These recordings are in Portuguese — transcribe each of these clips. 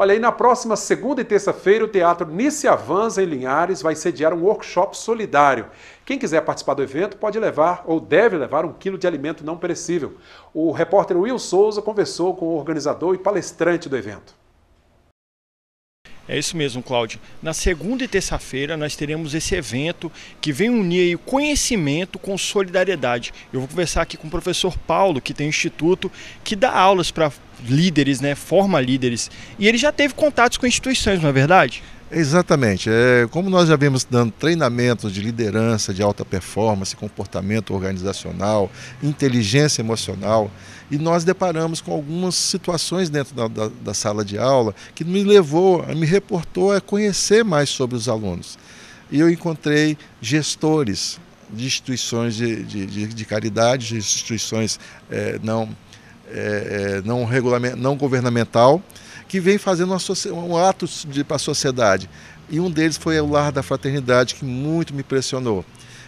Olha, aí na próxima segunda e terça-feira, o Teatro Nice Avança em Linhares, vai sediar um workshop solidário. Quem quiser participar do evento pode levar ou deve levar um quilo de alimento não perecível. O repórter Will Souza conversou com o organizador e palestrante do evento. É isso mesmo, Cláudio. Na segunda e terça-feira nós teremos esse evento que vem unir o conhecimento com solidariedade. Eu vou conversar aqui com o professor Paulo, que tem um instituto que dá aulas para líderes, né, forma líderes. E ele já teve contatos com instituições, não é verdade? Exatamente. É, como nós já vimos dando treinamentos de liderança, de alta performance, comportamento organizacional, inteligência emocional, e nós deparamos com algumas situações dentro da, da, da sala de aula que me levou, me reportou a conhecer mais sobre os alunos. E eu encontrei gestores de instituições de, de, de, de caridade, de instituições é, não, é, não, não governamental, que vem fazendo um, um ato para a sociedade. E um deles foi o Lar da Fraternidade, que muito me impressionou.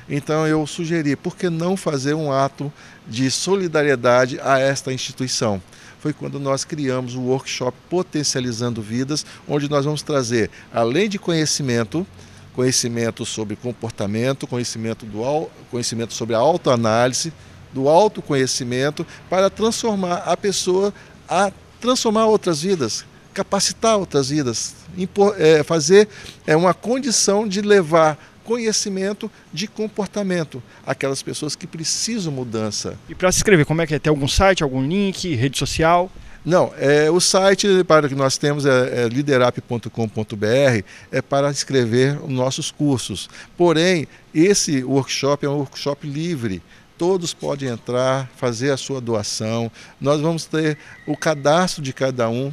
Então eu sugeri, por que não fazer um ato de solidariedade a esta instituição? Foi quando nós criamos o workshop Potencializando Vidas, onde nós vamos trazer, além de conhecimento, conhecimento sobre comportamento, conhecimento, do, conhecimento sobre a autoanálise, do autoconhecimento, para transformar a pessoa a transformar outras vidas, capacitar outras vidas, impor, é, fazer é, uma condição de levar conhecimento de comportamento aquelas pessoas que precisam mudança. E para se inscrever, como é que é? Tem algum site, algum link, rede social? Não, é, o site para que nós temos é, é liderap.com.br, é para escrever nossos cursos. Porém, esse workshop é um workshop livre. Todos podem entrar, fazer a sua doação. Nós vamos ter o cadastro de cada um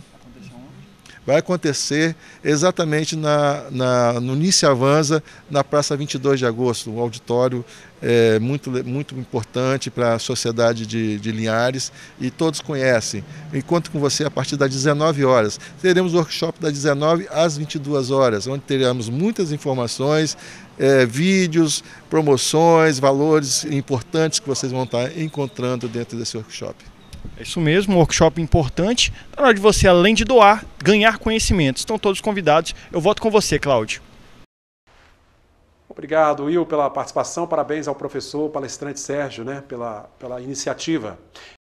vai acontecer exatamente na, na, no Nice Avanza, na Praça 22 de Agosto, um auditório é, muito, muito importante para a sociedade de, de, Linhares e todos conhecem. Encontro com você a partir das 19 horas. Teremos workshop das 19 às 22 horas, onde teremos muitas informações, é, vídeos, promoções, valores importantes que vocês vão estar encontrando dentro desse workshop. É isso mesmo, um workshop importante. Na hora de você, além de doar, ganhar conhecimento. Estão todos convidados. Eu volto com você, Cláudio. Obrigado, Will, pela participação. Parabéns ao professor, palestrante Sérgio, né, pela, pela iniciativa.